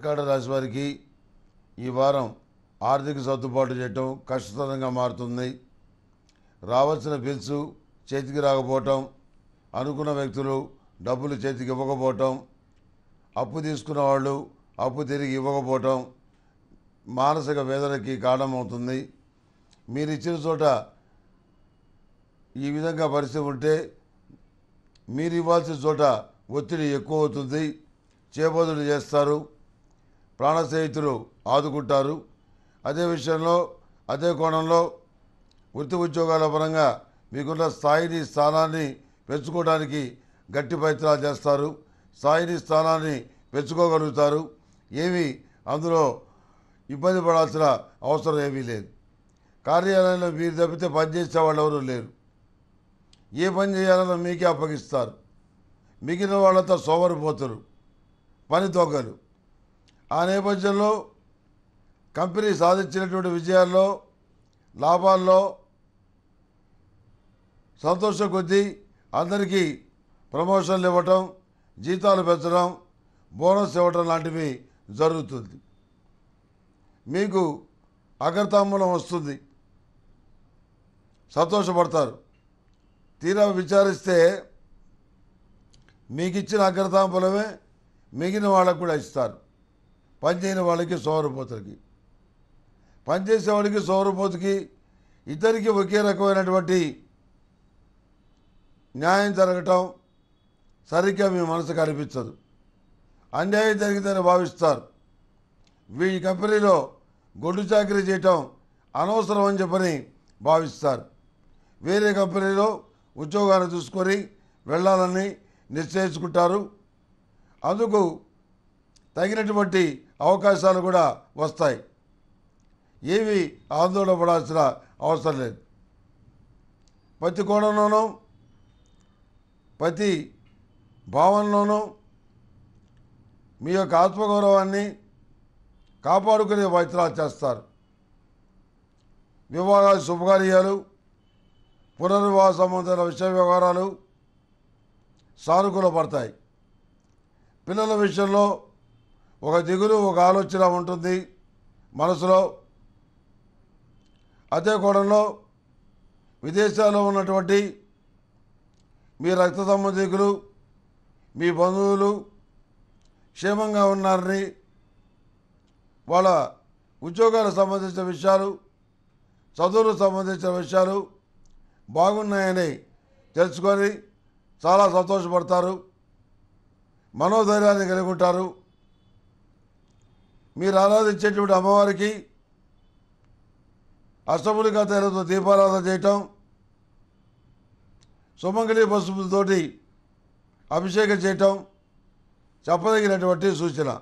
ఉత్తరాఖండ రాశి వారికి ఈ వారం ఆర్థిక సర్దుబాటు చేయటం కష్టతరంగా మారుతుంది రావాల్సిన పిలుసు చేతికి రాకపోవటం అనుకున్న వ్యక్తులు డబ్బులు చేతికి ఇవ్వకపోవటం అప్పు తీసుకున్న వాళ్ళు అప్పు తిరిగి ఇవ్వకపోవటం మానసిక వేదనకి కారణమవుతుంది మీరు ఇచ్చిన చోట ఈ విధంగా పరిస్థితి ఉంటే మీరు ఇవ్వాల్సిన చోట ఒత్తిడి ఎక్కువ అవుతుంది చేబోదులు చేస్తారు ప్రాణ స్నేహితులు ఆదుకుంటారు అదే విషయంలో అదే కోణంలో వృత్తి ఉద్యోగాల పరంగా మీకున్న స్థాయిని స్థానాన్ని పెంచుకోవడానికి గట్టి ప్రయత్నాలు చేస్తారు స్థాయిని స్థానాన్ని పెంచుకోగలుగుతారు ఏమీ అందులో ఇబ్బంది పడాల్సిన అవసరం ఏమీ లేదు కార్యాలయంలో మీరు తప్పితే పనిచేసే వాళ్ళు ఎవరూ లేరు ఏ పని చేయాలన్నా మీకే అప్పగిస్తారు మిగిలిన వాళ్ళంతా సోమరిపోతారు పని తోగలు ఆ నేపథ్యంలో కంపెనీ సాధించినటువంటి విజయాల్లో లాభాల్లో సంతోషం కొద్దీ అందరికీ ప్రమోషన్లు ఇవ్వటం జీతాలు పెంచడం బోనస్ ఇవ్వటం లాంటివి జరుగుతుంది మీకు అగ్రతాంబలం వస్తుంది సంతోషపడతారు తీరా విచారిస్తే మీకు ఇచ్చిన అగ్రతాంబలమే మిగిలిన వాళ్ళకు కూడా ఇస్తారు పనిచేయని వాళ్ళకి పని పనిచేసే వాళ్ళకి సోమరిపోతుకి ఇద్దరికి ఒకే రకమైనటువంటి న్యాయం జరగటం సరిగ్గా మీ మనసు కనిపించదు అన్యాయం జరిగిందని భావిస్తారు మీ కంపెనీలో గొడ్డు చాకరీ చేయటం అనవసరం అని చెప్పని భావిస్తారు వేరే కంపెనీలో ఉద్యోగాన్ని చూసుకొని వెళ్ళాలని నిశ్చయించుకుంటారు అందుకు తగినటువంటి అవకాశాలు కూడా వస్తాయి ఏవి ఆందోళన పడాల్సిన అవసరం లేదు ప్రతి కోణంలోనూ ప్రతి భావనలోనూ మీ యొక్క ఆత్మగౌరవాన్ని కాపాడుకునే ప్రయత్నాలు చేస్తారు వివాహాలు శుభకార్యాలు పునర్వివాహ సంబంధాల విషయ వ్యవహారాలు సానుకూలపడతాయి పిల్లల విషయంలో ఒక దిగులు ఒక ఆలోచన ఉంటుంది మనసులో అదే కోణంలో విదేశాల్లో ఉన్నటువంటి మీ రక్త సంబంధికులు మీ బంధువులు క్షేమంగా ఉన్నారని వాళ్ళ ఉద్యోగాలకు సంబంధించిన విషయాలు చదువులకు సంబంధించిన విషయాలు బాగున్నాయని తెలుసుకొని చాలా సంతోషపడతారు మనోధైర్యాన్ని కలిగి ఉంటారు మీరు ఆరాధించేటువంటి అమ్మవారికి అష్టములుగా తయారుతో దీపారాధన చేయటం సుమంగళి పసుపుతోటి అభిషేకం చేయటం చెప్పదగినటువంటి సూచన